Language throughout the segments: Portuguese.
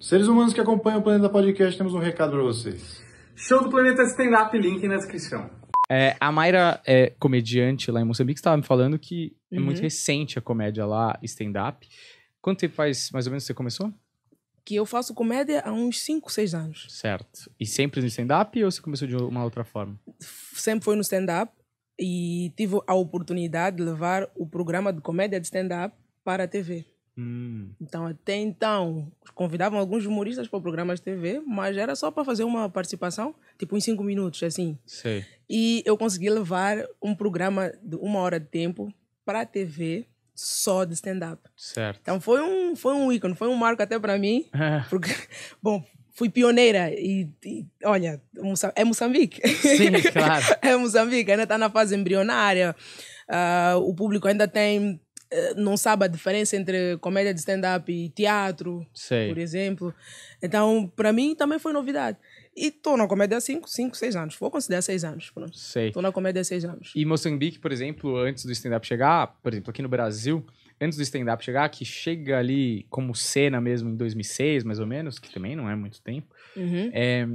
Seres humanos que acompanham o Planeta Podcast, temos um recado para vocês. Show do Planeta Stand Up, link na descrição. É, a Mayra é comediante lá em Moçambique, estava me falando que é uhum. é muito recente a comédia lá, stand-up. Quanto tempo faz, mais ou menos, você começou? Que eu faço comédia há uns 5, 6 anos. Certo. E sempre no stand-up ou você começou de uma outra forma? Sempre foi no stand-up e tive a oportunidade de levar o programa de comédia de stand-up para a TV. Hum. Então, até então, convidavam alguns humoristas para programas de TV, mas era só para fazer uma participação, tipo em cinco minutos, assim. Sim. E eu consegui levar um programa de uma hora de tempo para a TV só de stand-up. Certo. Então foi um, foi um ícone, foi um marco até para mim, é. porque, bom, fui pioneira e, e, olha, é Moçambique. Sim, claro. é Moçambique, ainda está na fase embrionária, uh, o público ainda tem eh, não sabe a diferença entre comédia de stand-up e teatro, Sei. por exemplo. Então, para mim, também foi novidade. E estou na comédia há 5, 6 anos. Vou considerar 6 anos. Estou na comédia há 6 anos. E Moçambique, por exemplo, antes do stand-up chegar, por exemplo, aqui no Brasil, antes do stand-up chegar, que chega ali como cena mesmo em 2006, mais ou menos, que também não é muito tempo, uhum. é,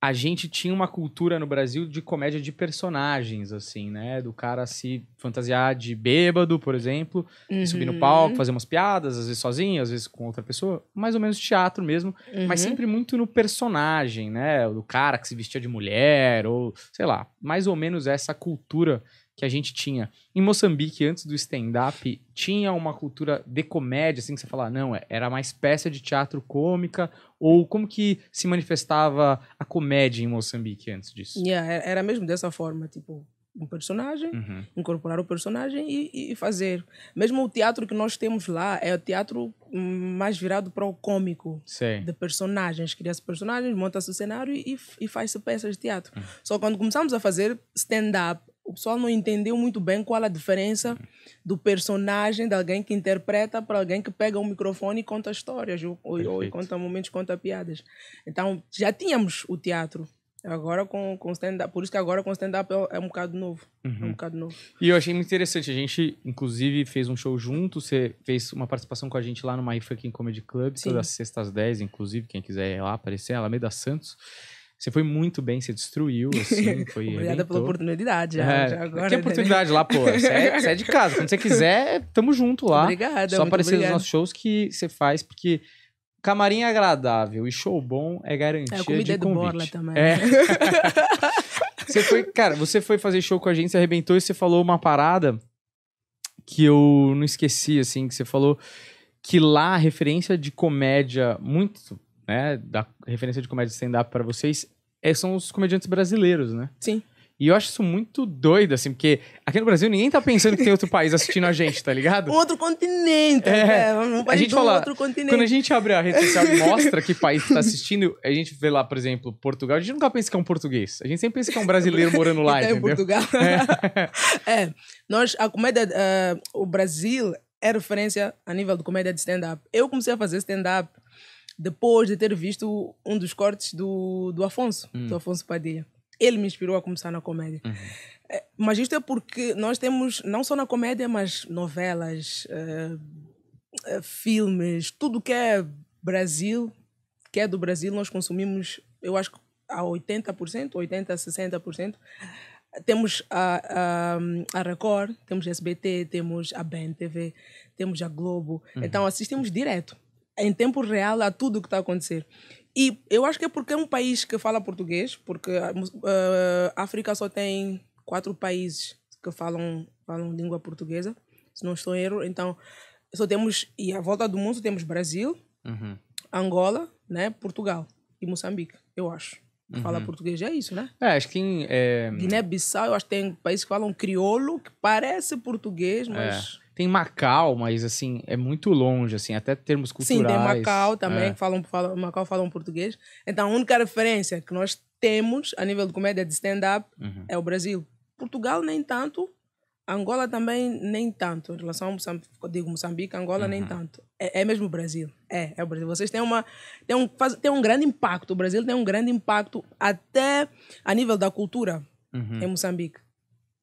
a gente tinha uma cultura no Brasil de comédia de personagens, assim, né? Do cara se fantasiar de bêbado, por exemplo, uhum. subir no uhum. palco, fazer umas piadas, às vezes sozinho, às vezes com outra pessoa, mais ou menos teatro mesmo, uhum. mas sempre muito no personagem, né? Do cara que se vestia de mulher, ou sei lá, mais ou menos essa cultura que a gente tinha. Em Moçambique, antes do stand-up, tinha uma cultura de comédia, assim, que você fala, ah, não, é, era mais peça de teatro cômica, ou como que se manifestava a comédia em Moçambique antes disso? Yeah, é, era mesmo dessa forma, tipo, um personagem, uhum. incorporar o personagem e, e, fazer. Mesmo o teatro que nós temos lá é o teatro mais virado para o cômico, Sei. de personagens. Cria-se personagens, monta-se o cenário e, e faz-se peças de teatro. Uhum. Só quando começamos a fazer stand-up, o pessoal não entendeu muito bem qual a diferença do personagem, de alguém que interpreta, para alguém que pega um microfone e conta histórias, ou, ou conta momentos, conta piadas. Então, já tínhamos o teatro. Agora com, com stand-up. Por isso que agora com stand-up é, é um bocado novo. Uhum. É um uhum. bocado novo. E eu achei muito interessante. A gente, inclusive, fez um show junto. Você fez uma participação com a gente lá no My Fucking Comedy Club, Sim. todas as sextas dez 10, inclusive, quem quiser ir lá aparecer, Alameda Santos. Você foi muito bem, você destruiu, assim, foi... Obrigada arrebentou. pela oportunidade, já, é, já agora. Que é oportunidade lá, pô, você é, você é, de casa, quando você quiser, tamo junto lá. Obrigada, Só aparecer obrigado. nos nossos shows que você faz, porque camarim é agradável e show bom é garantia é, a comida é do Borla também. É. você foi, cara, você foi fazer show com a gente, você arrebentou e você falou uma parada que eu não esqueci, assim, que você falou que lá a referência de comédia muito né, da referência de comédia stand-up para vocês, é, são os comediantes brasileiros, né? Sim. E eu acho isso muito doido, assim, porque aqui no Brasil ninguém tá pensando que tem outro país assistindo a gente, tá ligado? Outro continente, é. é, é um a gente fala, outro continente. Quando a gente abre a rede social e mostra que país tá assistindo, a gente vê lá, por exemplo, Portugal, a gente nunca pensa que é um português. A gente sempre pensa que é um brasileiro morando lá, é, Portugal. É. é. Nós, a comédia, uh, o Brasil é referência a nível de comédia de stand-up. Eu comecei a fazer stand-up depois de ter visto um dos cortes do, do Afonso, hum. do Afonso Padilha. Ele me inspirou a começar na comédia. Uhum. É, mas isto é porque nós temos, não só na comédia, mas novelas, uh, filmes, tudo que é Brasil, que é do Brasil, nós consumimos, eu acho que a 80%, 80%, 60%. Temos a, a, a Record, temos a SBT, temos a bntv TV, temos a Globo. Uhum. Então assistimos direto em tempo real a tudo o que está a acontecer. E eu acho que é porque é um país que fala português, porque a uh, África só tem quatro países que falam, falam língua portuguesa, se não estou em erro. Então, só temos, e à volta do mundo, temos Brasil, uhum. Angola, né, Portugal e Moçambique, eu acho. Uhum. Fala português, é isso, né? É, acho que em. É... Guiné-Bissau, eu acho que tem países que falam crioulo, que parece português, é. mas. É. Tem Macau, mas assim, é muito longe, assim, até termos culturais. Sim, tem Macau também, é. que falam, falam, Macau um português. Então, a única referência que nós temos a nível de comédia de stand-up uhum. é o Brasil. Portugal, nem tanto. Angola também, nem tanto. Em relação a Moçambique, digo Moçambique, Angola, uhum. nem tanto. É, é, mesmo o Brasil. É, é o Brasil. Vocês têm, uma, têm, um, faz, têm um grande impacto. O Brasil tem um grande impacto até a nível da cultura uhum. em Moçambique.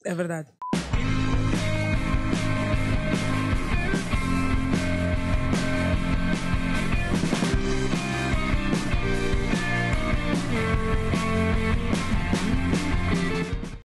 É verdade.